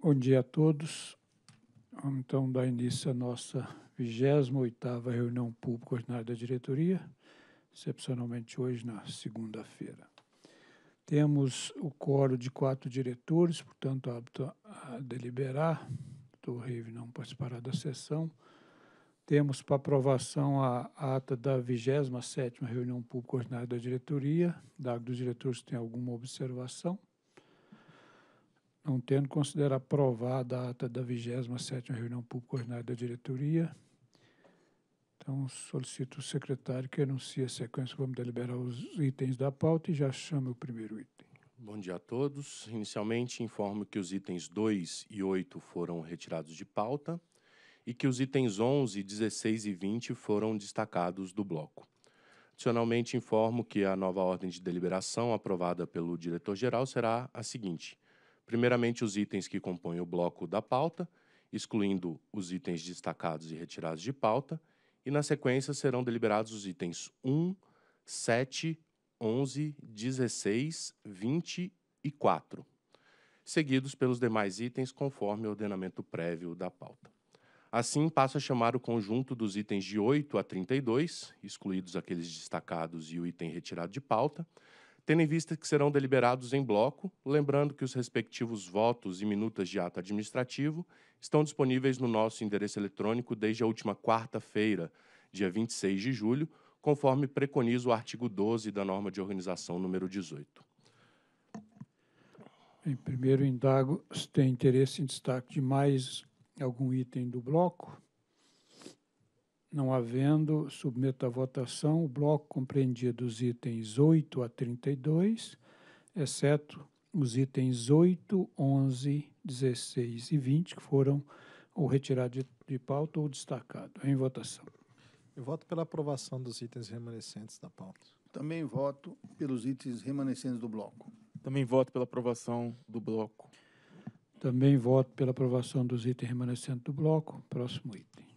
Bom dia a todos. Vamos então dar início à nossa 28ª reunião pública ordinária da diretoria, excepcionalmente hoje na segunda-feira. Temos o coro de quatro diretores, portanto, apto a deliberar. O Reive não participará da sessão. Temos para aprovação a ata da 27ª reunião pública ordinária da diretoria. Dado dos diretores tem alguma observação não tendo, considerado aprovada a ata da 27ª reunião pública ordinária da diretoria. Então, solicito o secretário que anuncie a sequência, vamos deliberar os itens da pauta e já chama o primeiro item. Bom dia a todos. Inicialmente, informo que os itens 2 e 8 foram retirados de pauta e que os itens 11, 16 e 20 foram destacados do bloco. Adicionalmente, informo que a nova ordem de deliberação aprovada pelo diretor-geral será a seguinte – Primeiramente, os itens que compõem o bloco da pauta, excluindo os itens destacados e retirados de pauta, e na sequência serão deliberados os itens 1, 7, 11, 16, 20 e 4, seguidos pelos demais itens conforme o ordenamento prévio da pauta. Assim, passo a chamar o conjunto dos itens de 8 a 32, excluídos aqueles destacados e o item retirado de pauta, tendo em vista que serão deliberados em bloco, lembrando que os respectivos votos e minutas de ato administrativo estão disponíveis no nosso endereço eletrônico desde a última quarta-feira, dia 26 de julho, conforme preconiza o artigo 12 da norma de organização número 18. Em primeiro indago se tem interesse em destaque de mais algum item do bloco. Não havendo, submeto à votação o bloco compreendido dos itens 8 a 32, exceto os itens 8, 11, 16 e 20, que foram ou retirados de, de pauta ou destacados. Em votação. Eu voto pela aprovação dos itens remanescentes da pauta. Também voto pelos itens remanescentes do bloco. Também voto pela aprovação do bloco. Também voto pela aprovação dos itens remanescentes do bloco. Próximo item.